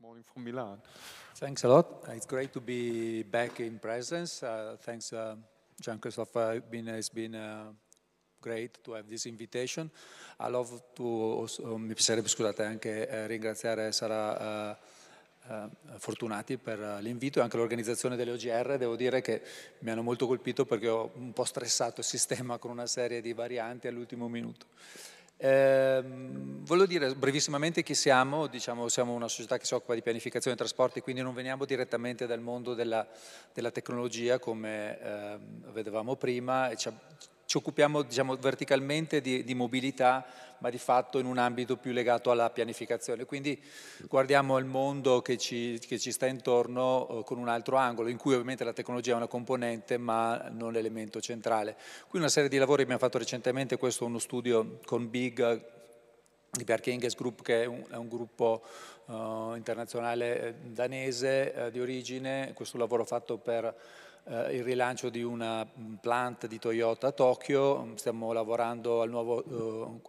morning from Milan. Thanks a lot. It's great to be back in presence. Uh, thanks, uh, Gian Christophe. Uh, been, it's been uh, great to have this invitation. I love to, also, um, mi piacerebbe scusate, anche eh, ringraziare Sara eh, eh, Fortunati per l'invito e anche l'organizzazione delle OGR. Devo dire che mi hanno molto colpito perché ho un po' stressato il sistema con una serie di varianti all'ultimo minuto. Eh, volevo dire brevissimamente chi siamo, diciamo, siamo una società che si occupa di pianificazione dei trasporti, quindi non veniamo direttamente dal mondo della, della tecnologia come eh, vedevamo prima, ci occupiamo diciamo, verticalmente di, di, mobilità, ma di fatto in un ambito più legato alla pianificazione. Quindi guardiamo il mondo che ci, che ci sta intorno eh, con un altro angolo, in cui ovviamente la tecnologia è una componente, ma non l'elemento centrale. Qui una serie di lavori abbiamo fatto recentemente, questo è uno studio con Big di Bjarke Group, che è un, è un gruppo eh, internazionale eh, danese eh, di origine, questo lavoro fatto per eh, il rilancio di una plant di Toyota a Tokyo, stiamo lavorando al nuovo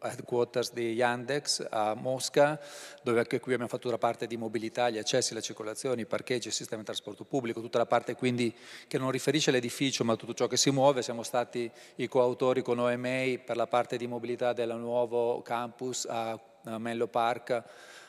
eh, headquarters di Yandex a Mosca, dove anche qui abbiamo fatto la parte di mobilità, gli accessi, la circolazione, i parcheggi, il sistema di trasporto pubblico, tutta la parte quindi che non riferisce all'edificio ma a tutto ciò che si muove, siamo stati i coautori con OMA per la parte di mobilità del nuovo campus a Mello Park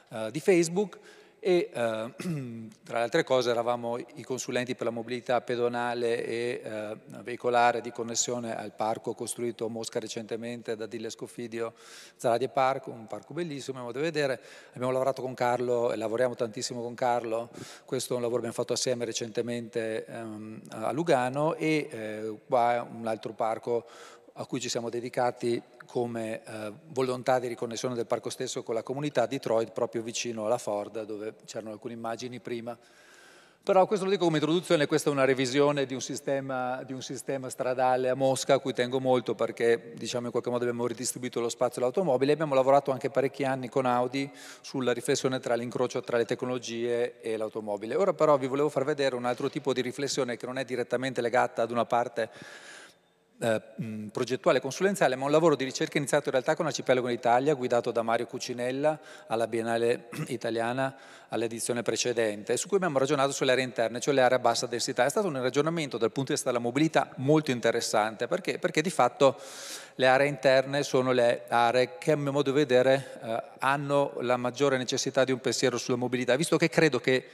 eh, di Facebook e eh, tra le altre cose eravamo i consulenti per la mobilità pedonale e eh, veicolare di connessione al parco costruito a Mosca recentemente da Dille Scofidio Zaradie Park, un parco bellissimo, come modo di vedere. Abbiamo lavorato con Carlo e lavoriamo tantissimo con Carlo, questo è un lavoro che abbiamo fatto assieme recentemente ehm, a Lugano e eh, qua un altro parco a cui ci siamo dedicati come eh, volontà di riconnessione del parco stesso con la comunità di Detroit, proprio vicino alla Ford, dove c'erano alcune immagini prima. Però questo lo dico come introduzione, questa è una revisione di un sistema, di un sistema stradale a Mosca, a cui tengo molto perché diciamo, in qualche modo abbiamo ridistribuito lo spazio dell'automobile. e abbiamo lavorato anche parecchi anni con Audi sulla riflessione tra l'incrocio tra le tecnologie e l'automobile. Ora però vi volevo far vedere un altro tipo di riflessione che non è direttamente legata ad una parte eh, progettuale e consulenziale, ma un lavoro di ricerca iniziato in realtà con Arcipelago in Italia, guidato da Mario Cucinella alla Biennale italiana all'edizione precedente, su cui abbiamo ragionato sulle aree interne, cioè le aree a bassa densità. È stato un ragionamento dal punto di vista della mobilità molto interessante, perché, perché di fatto le aree interne sono le aree che a mio modo di vedere eh, hanno la maggiore necessità di un pensiero sulla mobilità, visto che credo che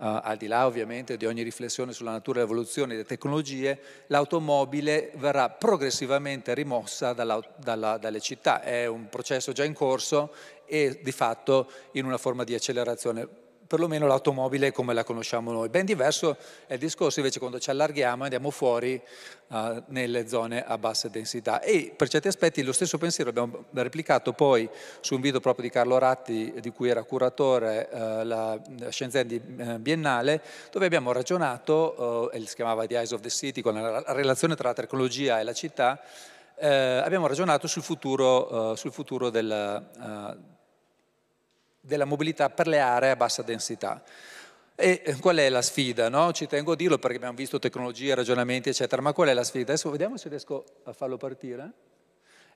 eh, al di là ovviamente di ogni riflessione sulla natura l'evoluzione delle tecnologie, l'automobile verrà progressivamente rimossa dalla, dalla, dalle città. È un processo già in corso e di fatto in una forma di accelerazione perlomeno l'automobile come la conosciamo noi. Ben diverso è il discorso invece quando ci allarghiamo e andiamo fuori uh, nelle zone a bassa densità. E per certi aspetti lo stesso pensiero abbiamo replicato poi su un video proprio di Carlo Ratti, di cui era curatore uh, la Shenzhen eh, Biennale, dove abbiamo ragionato, uh, si chiamava The Eyes of the City, con la relazione tra la tecnologia e la città, abbiamo ragionato sul futuro, sul futuro della, della mobilità per le aree a bassa densità. E eh, qual è la sfida? No? Ci tengo a dirlo perché abbiamo visto tecnologie, ragionamenti, eccetera, ma qual è la sfida? Adesso vediamo se riesco a farlo partire.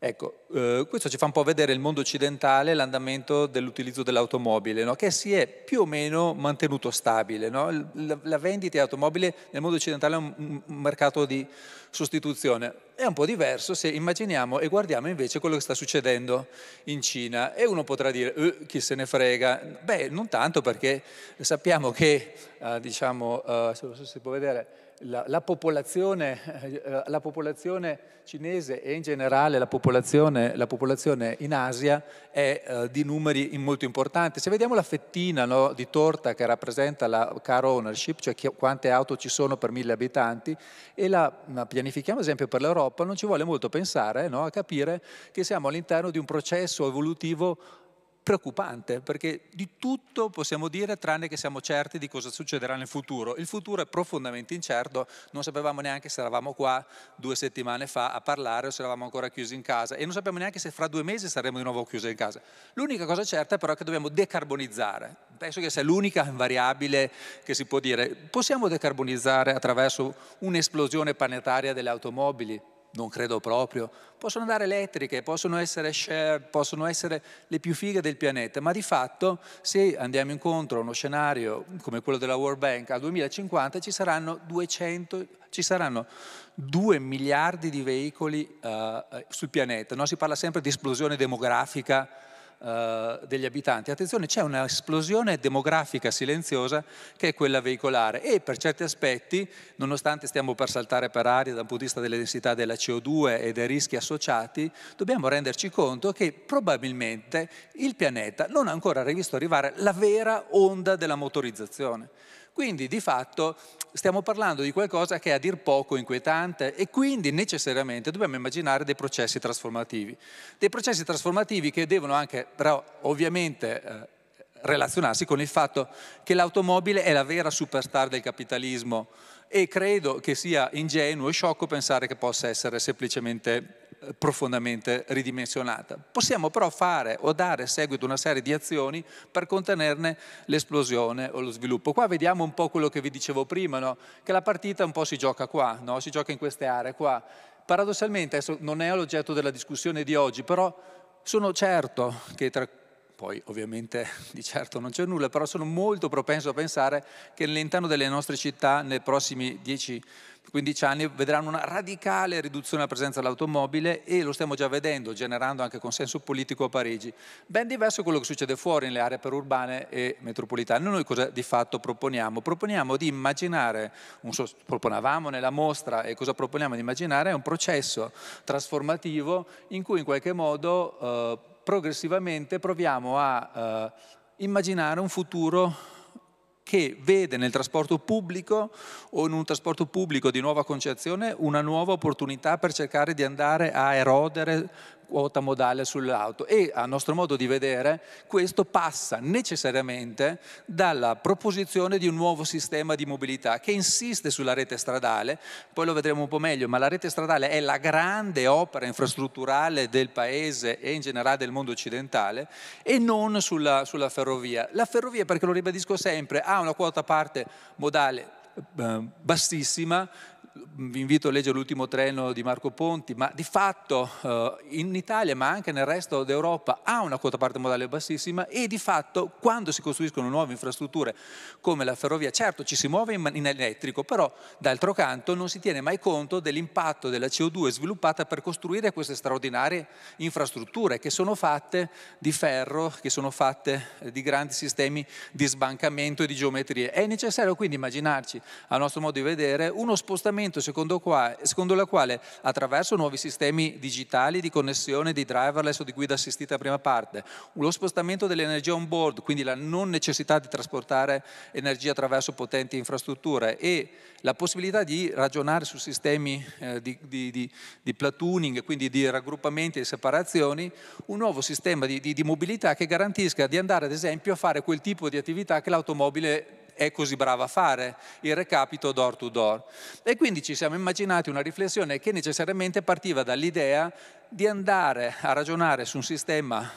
Ecco, eh, questo ci fa un po' vedere il mondo occidentale, l'andamento dell'utilizzo dell'automobile, no? che si è più o meno mantenuto stabile. No? La, la, vendita di automobile nel mondo occidentale è un, un mercato di sostituzione. È un po' diverso se immaginiamo e guardiamo invece quello che sta succedendo in Cina. E uno potrà dire, eh, chi se ne frega? Beh, non tanto perché sappiamo che, eh, diciamo, eh, se lo so se si può vedere, la, la, popolazione, eh, eh, la, popolazione, cinese e in generale la popolazione, la popolazione in Asia è eh, di numeri molto importanti. Se vediamo la fettina no, di torta che rappresenta la car ownership, cioè chi, quante auto ci sono per mille abitanti, e la pianifichiamo ad esempio per l'Europa, non ci vuole molto pensare no, a capire che siamo all'interno di un processo evolutivo preoccupante perché di tutto possiamo dire tranne che siamo certi di cosa succederà nel futuro. Il futuro è profondamente incerto, non sapevamo neanche se eravamo qua due settimane fa a parlare o se eravamo ancora chiusi in casa e non sappiamo neanche se fra due mesi saremo di nuovo chiusi in casa. L'unica cosa certa però è che dobbiamo decarbonizzare, penso che sia l'unica variabile che si può dire. Possiamo decarbonizzare attraverso un'esplosione planetaria delle automobili? non credo proprio, possono andare elettriche, possono essere share, possono essere le più fighe del pianeta, ma di fatto se andiamo incontro a uno scenario come quello della World Bank al 2050 ci saranno 200, ci saranno 2 miliardi di veicoli uh, sul pianeta, no? si parla sempre di esplosione demografica, eh, degli abitanti. Attenzione, c'è un'esplosione demografica silenziosa che è quella veicolare e per certi aspetti, nonostante stiamo per saltare per aria dal punto di vista delle densità della CO2 e dei rischi associati, dobbiamo renderci conto che probabilmente il pianeta non ha ancora rivisto arrivare la vera onda della motorizzazione. Quindi di fatto stiamo parlando di qualcosa che è a dir poco inquietante e quindi necessariamente dobbiamo immaginare dei processi trasformativi. Dei processi trasformativi che devono anche, però, ovviamente eh, relazionarsi con il fatto che l'automobile è la vera superstar del capitalismo e credo che sia ingenuo e sciocco pensare che possa essere semplicemente profondamente ridimensionata. Possiamo però fare o dare seguito a una serie di azioni per contenerne l'esplosione o lo sviluppo. Qua vediamo un po' quello che vi dicevo prima, no? che la partita un po' si gioca qua, no? si gioca in queste aree qua. Paradossalmente, adesso non è l'oggetto della discussione di oggi, però sono certo che tra poi ovviamente di certo non c'è nulla, però sono molto propenso a pensare che all'interno delle nostre città nei prossimi 10-15 anni vedranno una radicale riduzione della presenza dell'automobile e lo stiamo già vedendo, generando anche consenso politico a Parigi. Ben diverso quello che succede fuori nelle aree perurbane e metropolitane. Noi cosa di fatto proponiamo? Proponiamo di immaginare, so, proponevamo nella mostra e cosa proponiamo di immaginare è un processo trasformativo in cui in qualche modo... Eh, progressivamente proviamo a eh, immaginare un futuro che vede nel trasporto pubblico o in un trasporto pubblico di nuova concezione una nuova opportunità per cercare di andare a erodere quota modale sull'auto e a nostro modo di vedere questo passa necessariamente dalla proposizione di un nuovo sistema di mobilità che insiste sulla rete stradale, poi lo vedremo un po' meglio, ma la rete stradale è la grande opera infrastrutturale del paese e in generale del mondo occidentale e non sulla, sulla ferrovia. La ferrovia, perché lo ribadisco sempre, ha una quota parte modale eh, bassissima, vi invito a leggere l'ultimo treno di Marco Ponti, ma di fatto eh, in Italia, ma anche nel resto d'Europa, ha una quota parte modale bassissima e di fatto quando si costruiscono nuove infrastrutture come la ferrovia, certo ci si muove in, in elettrico, però d'altro canto non si tiene mai conto dell'impatto della CO2 sviluppata per costruire queste straordinarie infrastrutture che sono fatte di ferro, che sono fatte di grandi sistemi di sbancamento e di geometrie. È necessario quindi immaginarci, a nostro modo di vedere, uno spostamento ragionamento secondo, qua, secondo, la quale attraverso nuovi sistemi digitali di connessione, di driverless o di guida assistita a prima parte, lo spostamento dell'energia on board, quindi la non necessità di trasportare energia attraverso potenti infrastrutture e la possibilità di ragionare su sistemi eh, di, di, di, di, platooning, quindi di raggruppamenti e separazioni, un nuovo sistema di mobilità che garantisca di andare ad esempio a fare quel tipo di attività che l'automobile è così brava a fare, il recapito door to door. E quindi ci siamo immaginati una riflessione che necessariamente partiva dall'idea di andare a ragionare su un sistema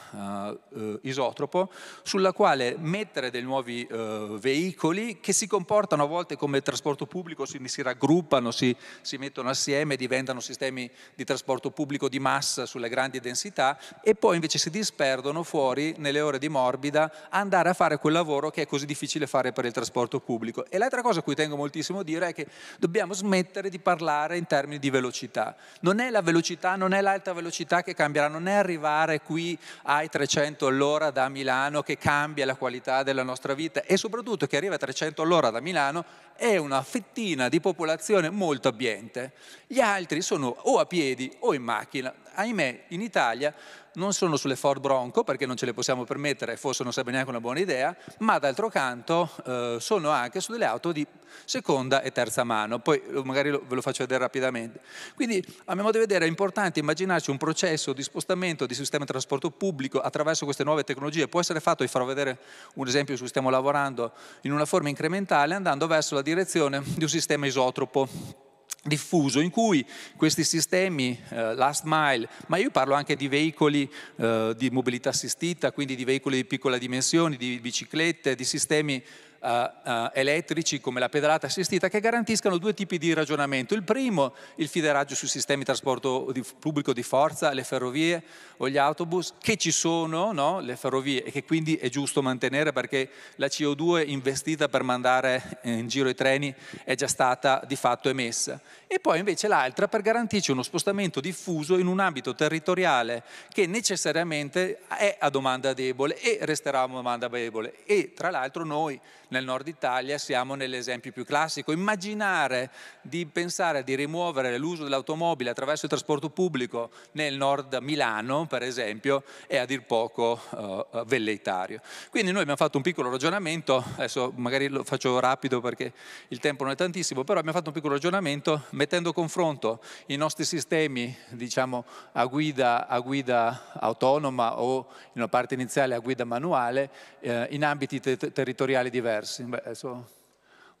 uh, isotropo sulla quale mettere dei nuovi uh, veicoli che si comportano a volte come trasporto pubblico, si, si raggruppano, si, si, mettono assieme, diventano sistemi di trasporto pubblico di massa sulle grandi densità e poi invece si disperdono fuori nelle ore di morbida a andare a fare quel lavoro che è così difficile fare per il trasporto pubblico. E l'altra cosa a cui tengo moltissimo a dire è che dobbiamo smettere di parlare in termini di velocità. Non è la velocità, non è l'alta velocità, velocità che cambierà, non è arrivare qui ai 300 all'ora da Milano che cambia la qualità della nostra vita e soprattutto che arriva a 300 all'ora da Milano è una fettina di popolazione molto abbiente. Gli altri sono o a piedi o in macchina. Ahimè, in Italia non sono sulle Ford Bronco perché non ce le possiamo permettere, e forse non sarebbe neanche una buona idea, ma d'altro canto eh, sono anche su delle auto di seconda e terza mano, poi eh, magari lo, ve lo faccio vedere rapidamente. Quindi a mio modo di vedere è importante immaginarci un processo di spostamento di sistema di trasporto pubblico attraverso queste nuove tecnologie, può essere fatto, vi farò vedere un esempio su cui stiamo lavorando, in una forma incrementale andando verso la direzione di un sistema isotropo diffuso in cui questi sistemi eh, last mile, ma io parlo anche di veicoli eh, di mobilità assistita, quindi di veicoli di piccola dimensione, di biciclette, di sistemi eh, eh, elettrici come la pedalata assistita che garantiscano due tipi di ragionamento. Il primo, il fideraggio sui sistemi di trasporto di, pubblico di forza, le ferrovie o gli autobus, che ci sono, no? le ferrovie, e che quindi è giusto mantenere perché la CO2 investita per mandare in giro i treni è già stata di fatto emessa. E poi invece l'altra per garantirci uno spostamento diffuso in un ambito territoriale che necessariamente è a domanda debole e resterà a domanda debole. E tra l'altro noi nel nord Italia siamo nell'esempio più classico. Immaginare di pensare di rimuovere l'uso dell'automobile attraverso il trasporto pubblico nel nord Milano, per esempio, è a dir poco uh, velleitario. Quindi noi abbiamo fatto un piccolo ragionamento, adesso magari lo faccio rapido perché il tempo non è tantissimo, però abbiamo fatto un piccolo ragionamento mettendo a confronto i nostri sistemi, diciamo, a guida, a guida autonoma o in una parte iniziale a guida manuale eh, in ambiti te territoriali diversi persi. Beh, adesso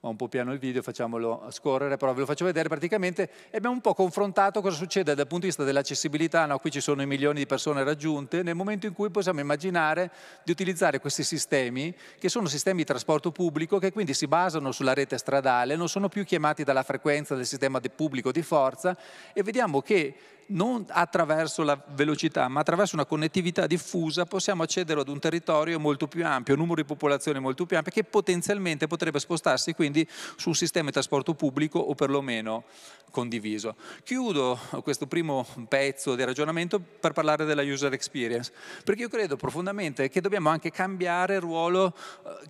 ho un po' piano il video, facciamolo scorrere, però ve lo faccio vedere praticamente e abbiamo un po' confrontato cosa succede dal punto di vista dell'accessibilità, no, qui ci sono i milioni di persone raggiunte, nel momento in cui possiamo immaginare di utilizzare questi sistemi, che sono sistemi di trasporto pubblico, che quindi si basano sulla rete stradale, non sono più chiamati dalla frequenza del sistema pubblico di forza e vediamo che non attraverso la velocità, ma attraverso una connettività diffusa possiamo accedere ad un territorio molto più ampio, un numero di popolazione molto più ampio, che potenzialmente potrebbe spostarsi quindi su un sistema di trasporto pubblico o perlomeno condiviso. Chiudo questo primo pezzo di ragionamento per parlare della user experience, perché io credo profondamente che dobbiamo anche cambiare il ruolo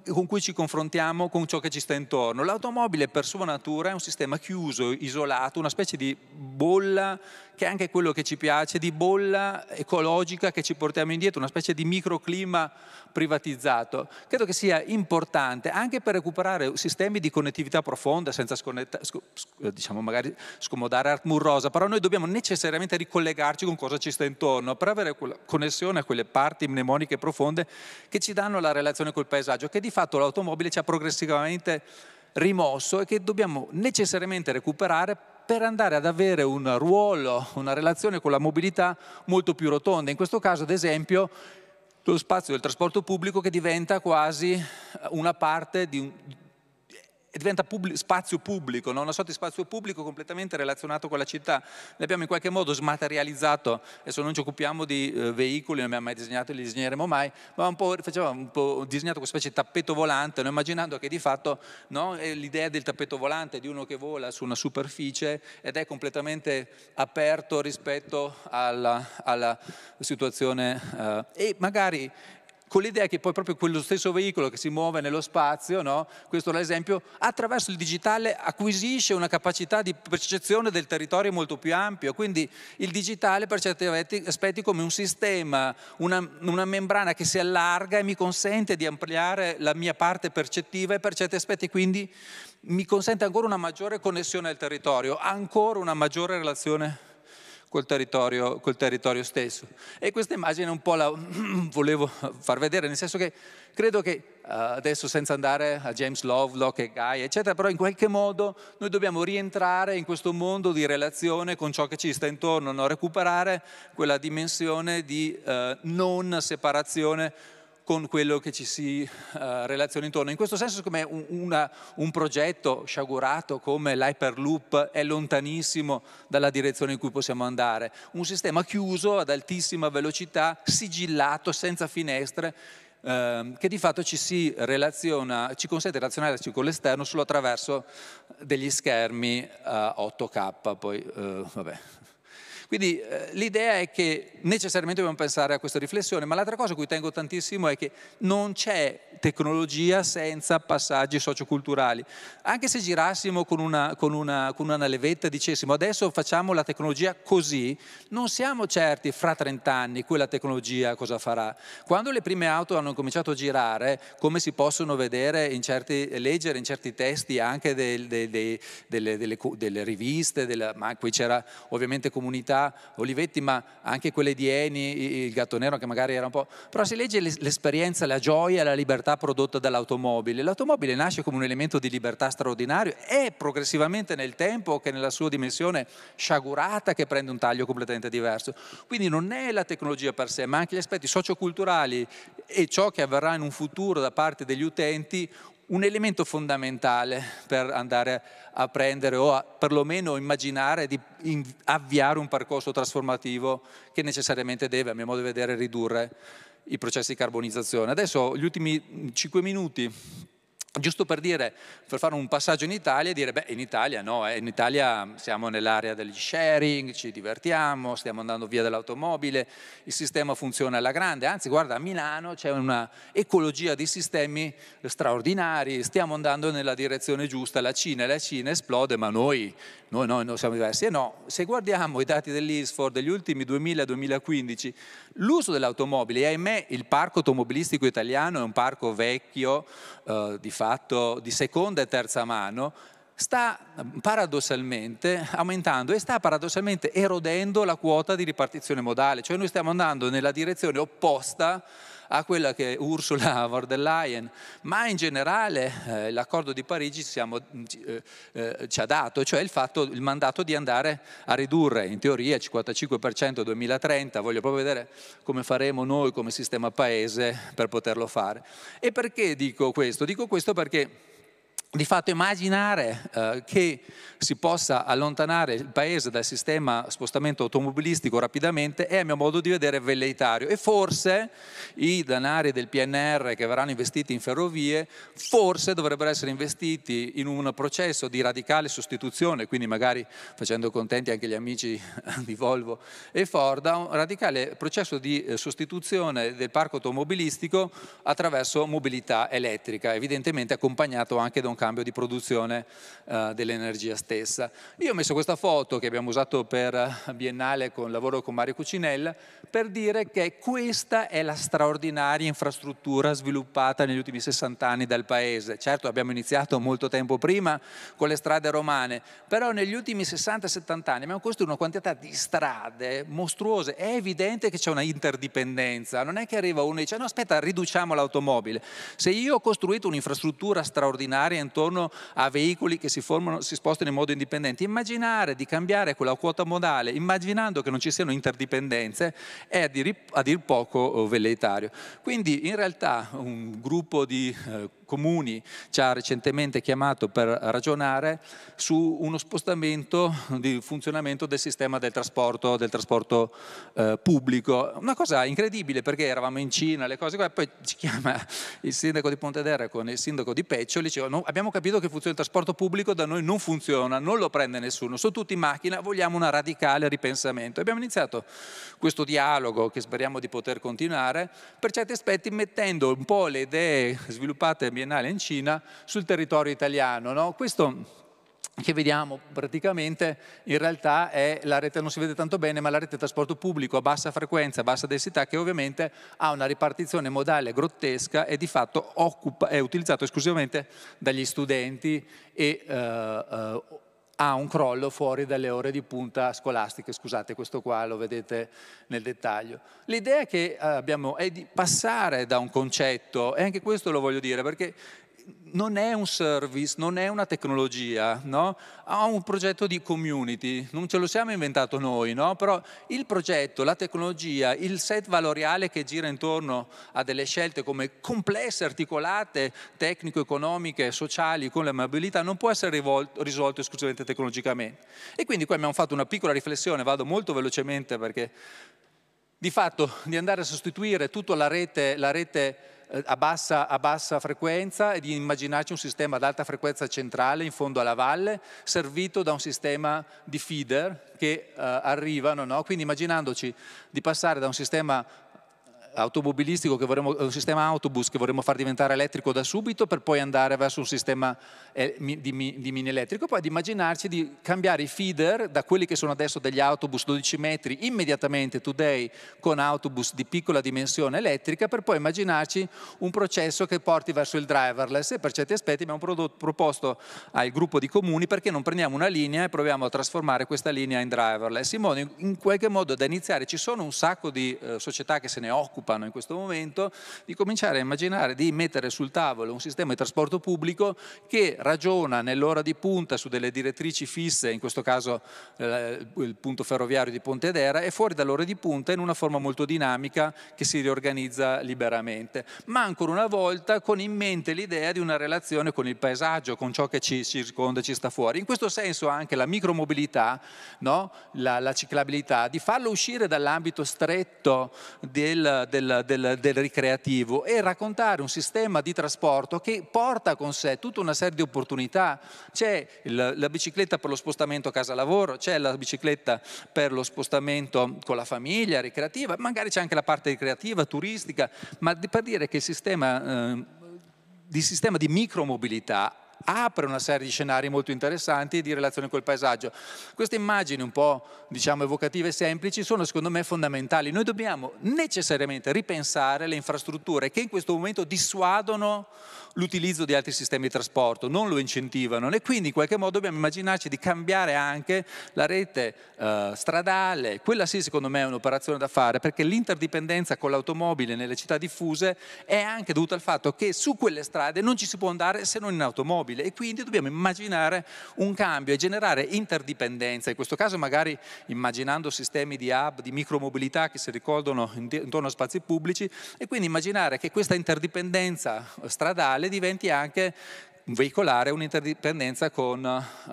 eh, con cui ci confrontiamo con ciò che ci sta intorno. L'automobile per sua natura è un sistema chiuso, isolato, una specie di bolla che anche è quello che ci piace, di bolla ecologica che ci portiamo indietro, una specie di microclima privatizzato. Credo che sia importante anche per recuperare sistemi di connettività profonda senza sconnetta, eh, diciamo magari scomodare Art Murrosa, però noi dobbiamo necessariamente ricollegarci con cosa ci sta intorno per avere quella connessione a quelle parti mnemoniche profonde che ci danno la relazione col paesaggio, che di fatto l'automobile ci ha progressivamente rimosso e che dobbiamo necessariamente recuperare per andare ad avere un ruolo, una relazione con la mobilità molto più rotonda. In questo caso, ad esempio, lo spazio del trasporto pubblico che diventa quasi una parte di un, diventa pubblico, spazio pubblico, no? una sorta di spazio pubblico completamente relazionato con la città. L'abbiamo in qualche modo smaterializzato, adesso non ci occupiamo di eh, veicoli, non abbiamo mai disegnato, li disegneremo mai, ma un po', facevamo un po' disegnato questa specie di tappeto volante, no? immaginando che di fatto no? l'idea del tappeto volante di uno che vola su una superficie ed è completamente aperto rispetto alla, alla situazione eh, e magari con l'idea che poi proprio quello stesso veicolo che si muove nello spazio, no? questo è l'esempio, attraverso il digitale acquisisce una capacità di percezione del territorio molto più ampio, quindi il digitale per certi aspetti come un sistema, una, una membrana che si allarga e mi consente di ampliare la mia parte percettiva e per certi aspetti quindi mi consente ancora una maggiore connessione al territorio, ancora una maggiore relazione col territorio, col territorio stesso. E questa immagine un po' la volevo far vedere, nel senso che credo che eh, adesso senza andare a James Lovelock e Guy, eccetera, però in qualche modo noi dobbiamo rientrare in questo mondo di relazione con ciò che ci sta intorno, no? recuperare quella dimensione di eh, non separazione con quello che ci si uh, relaziona intorno. In questo senso, siccome un, un progetto sciagurato come l'Hyperloop è lontanissimo dalla direzione in cui possiamo andare, un sistema chiuso ad altissima velocità, sigillato, senza finestre, ehm, che di fatto ci, si relaziona, ci consente di relazionarci con l'esterno solo attraverso degli schermi uh, eh, 8K, poi uh, vabbè, quindi eh, l'idea è che necessariamente dobbiamo pensare a questa riflessione, ma l'altra cosa a cui tengo tantissimo è che non c'è tecnologia senza passaggi socioculturali. Anche se girassimo con una, con una, con una levetta e dicessimo adesso facciamo la tecnologia così, non siamo certi fra 30 anni quella tecnologia cosa farà. Quando le prime auto hanno cominciato a girare, come si possono vedere, in certi, leggere in certi testi anche del, del, del, delle, delle, delle, riviste, della, ma qui c'era ovviamente comunità città, Olivetti, ma anche quelle di Eni, il gatto nero che magari era un po'... Però si legge l'esperienza, la gioia, la libertà prodotta dall'automobile. L'automobile nasce come un elemento di libertà straordinario e progressivamente nel tempo che nella sua dimensione sciagurata che prende un taglio completamente diverso. Quindi non è la tecnologia per sé, ma anche gli aspetti socioculturali e ciò che avverrà in un futuro da parte degli utenti, un elemento fondamentale per andare a prendere o a, perlomeno immaginare di avviare un percorso trasformativo che necessariamente deve, a mio modo di vedere, ridurre i processi di carbonizzazione. Adesso gli ultimi 5 minuti Giusto per dire, per fare un passaggio in Italia e dire, beh, in Italia no, eh, in Italia siamo nell'area del sharing, ci divertiamo, stiamo andando via dall'automobile, il sistema funziona alla grande, anzi guarda, a Milano c'è una ecologia di sistemi straordinari, stiamo andando nella direzione giusta, la Cina, la Cina esplode, ma noi noi, noi, noi siamo diversi. E eh, no, se guardiamo i dati dell'ISFOR degli ultimi 2000-2015, l'uso dell'automobile, e ahimè il parco automobilistico italiano è un parco vecchio, eh, di fatto di seconda e terza mano, sta eh, paradossalmente aumentando e sta paradossalmente erodendo la quota di ripartizione modale, cioè noi stiamo andando nella direzione opposta a quella che è Ursula von der Leyen, ma in generale eh, l'accordo di Parigi siamo, mm, eh, eh, ci ha dato, cioè il, fatto, il mandato di andare a ridurre in teoria il 55% 2030, voglio proprio vedere come faremo noi come sistema paese per poterlo fare. E perché dico questo? Dico questo perché di fatto immaginare eh, che si possa allontanare il paese dal sistema spostamento automobilistico rapidamente è a mio modo di vedere velleitario e forse i denari del PNR che verranno investiti in ferrovie forse dovrebbero essere investiti in un processo di radicale sostituzione, quindi magari facendo contenti anche gli amici di Volvo e Ford, un radicale processo di eh, sostituzione del parco automobilistico attraverso mobilità elettrica, evidentemente accompagnato anche da un cambio cambio di produzione eh, dell'energia stessa. Io ho messo questa foto che abbiamo usato per eh, Biennale con lavoro con Mario Cucinella per dire che questa è la straordinaria infrastruttura sviluppata negli ultimi 60 anni dal Paese. Certo abbiamo iniziato molto tempo prima con le strade romane, però negli ultimi 60-70 anni abbiamo costruito una quantità di strade mostruose. È evidente che c'è una interdipendenza, non è che arriva uno e dice no aspetta riduciamo l'automobile. Se io ho costruito un'infrastruttura straordinaria in attorno a veicoli che si, formano, si spostano in modo indipendente. Immaginare di cambiare quella quota modale, immaginando che non ci siano interdipendenze, è a dir, a dir poco eh, velleitario. Quindi in realtà un gruppo di eh, Comuni ci ha recentemente chiamato per ragionare su uno spostamento di funzionamento del sistema del trasporto, del trasporto eh, pubblico. Una cosa incredibile perché eravamo in Cina, le cose qua, poi ci chiama il sindaco di Pontedera con il sindaco di Peccio e dicevano no, abbiamo capito che funziona il trasporto pubblico, da noi non funziona, non lo prende nessuno, sono tutti in macchina, vogliamo un radicale ripensamento. Abbiamo iniziato questo dialogo che speriamo di poter continuare, per certi aspetti mettendo un po' le idee sviluppate biennale in Cina sul territorio italiano. No? Questo che vediamo praticamente in realtà è la rete, non si vede tanto bene, ma la rete di trasporto pubblico a bassa frequenza, a bassa densità, che ovviamente ha una ripartizione modale grottesca e di fatto occupa, è utilizzato esclusivamente dagli studenti e eh, eh ha un crollo fuori dalle ore di punta scolastiche, scusate questo qua lo vedete nel dettaglio. L'idea che eh, abbiamo è di passare da un concetto, e anche questo lo voglio dire perché non è un service, non è una tecnologia, no? ha un progetto di community, non ce lo siamo inventato noi, no? però il progetto, la tecnologia, il set valoriale che gira intorno a delle scelte come complesse, articolate, tecnico-economiche, sociali, con la mobilità, non può essere rivolto, risolto esclusivamente tecnologicamente. E quindi qui abbiamo fatto una piccola riflessione, vado molto velocemente perché di fatto di andare a sostituire tutta la rete, la rete eh, a bassa, a bassa frequenza e di immaginarci un sistema ad alta frequenza centrale in fondo alla valle, servito da un sistema di feeder che eh, arrivano, no? quindi immaginandoci di passare da un sistema automobilistico, vorremmo, un sistema autobus che vorremmo far diventare elettrico da subito per poi andare verso un sistema eh, di, di mini elettrico, poi ad immaginarci di cambiare i feeder da quelli che sono adesso degli autobus 12 metri immediatamente today con autobus di piccola dimensione elettrica per poi immaginarci un processo che porti verso il driverless e per certi aspetti abbiamo prodotto, proposto al gruppo di comuni perché non prendiamo una linea e proviamo a trasformare questa linea in driverless in modo in qualche modo da iniziare ci sono un sacco di eh, società che se ne occupano occupano in questo momento, di cominciare a immaginare di mettere sul tavolo un sistema di trasporto pubblico che ragiona nell'ora di punta su delle direttrici fisse, in questo caso eh, il punto ferroviario di Ponte d'Era, e fuori dall'ora di punta in una forma molto dinamica che si riorganizza liberamente. Ma ancora una volta con in mente l'idea di una relazione con il paesaggio, con ciò che ci circonda, ci sta fuori. In questo senso anche la micromobilità, no? la, la, ciclabilità, di farlo uscire dall'ambito stretto del, del del, del, del ricreativo e raccontare un sistema di trasporto che porta con sé tutta una serie di opportunità. C'è la, la bicicletta per lo spostamento a casa-lavoro, c'è la bicicletta per lo spostamento con la famiglia, ricreativa, magari c'è anche la parte ricreativa, turistica, ma per dire che il sistema... Eh, di sistema di micromobilità apre una serie di scenari molto interessanti di relazione col paesaggio. Queste immagini un po' diciamo evocative e semplici sono secondo me fondamentali. Noi dobbiamo necessariamente ripensare le infrastrutture che in questo momento dissuadono l'utilizzo di altri sistemi di trasporto, non lo incentivano e quindi in qualche modo dobbiamo immaginarci di cambiare anche la rete eh, stradale. Quella sì secondo me è un'operazione da fare perché l'interdipendenza con l'automobile nelle città diffuse è anche dovuta al fatto che su quelle strade non ci si può andare se non in automobile stabile e quindi dobbiamo immaginare un cambio e generare interdipendenza, in questo caso magari immaginando sistemi di hub, di micromobilità che si ricordano intorno a spazi pubblici e quindi immaginare che questa interdipendenza eh, stradale diventi anche veicolare un'interdipendenza con... Uh,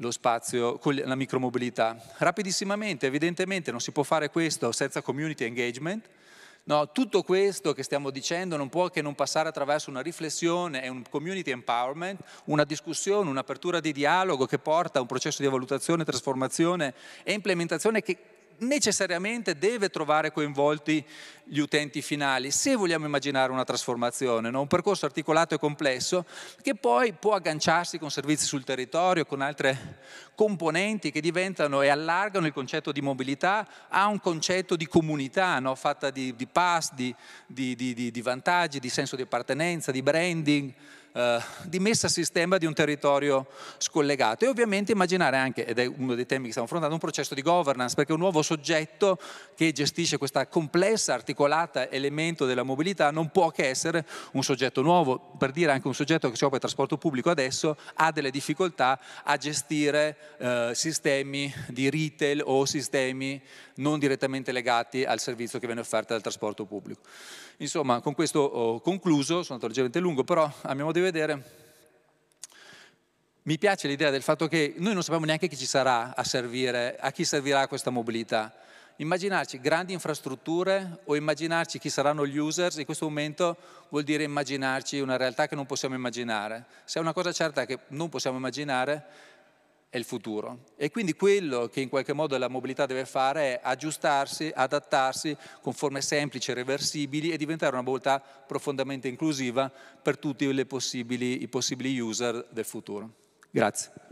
lo spazio con la micromobilità. Rapidissimamente, evidentemente non si può fare questo senza community engagement, No, tutto questo che stiamo dicendo non può che non passare attraverso una riflessione e un community empowerment, una discussione, un'apertura di dialogo che porta a un processo di valutazione, trasformazione e implementazione che necessariamente deve trovare coinvolti gli utenti finali, se vogliamo immaginare una trasformazione, no? un percorso articolato e complesso che poi può agganciarsi con servizi sul territorio, con altre componenti che diventano e allargano il concetto di mobilità a un concetto di comunità, no? fatta di, di pass, di, di, di vantaggi, di senso di appartenenza, di branding eh, di messa a sistema di un territorio scollegato e ovviamente immaginare anche, ed è uno dei temi che stiamo affrontando, un processo di governance, perché un nuovo soggetto che gestisce questa complessa, articolata elemento della mobilità non può che essere un soggetto nuovo, per dire anche un soggetto che si occupa di trasporto pubblico adesso ha delle difficoltà a gestire eh, sistemi di retail o sistemi non direttamente legati al servizio che viene offerto dal trasporto pubblico. Insomma, con questo ho oh, concluso, sono andato leggermente lungo, però a mio modo di vedere mi piace l'idea del fatto che noi non sappiamo neanche chi ci sarà a servire, a chi servirà questa mobilità. Immaginarci grandi infrastrutture o immaginarci chi saranno gli users in questo momento vuol dire immaginarci una realtà che non possiamo immaginare. Se è una cosa certa che non possiamo immaginare è il futuro. E quindi quello che in qualche modo la mobilità deve fare è aggiustarsi, adattarsi con forme semplici, reversibili e diventare una mobilità profondamente inclusiva per tutti possibili, i possibili user del futuro. Grazie.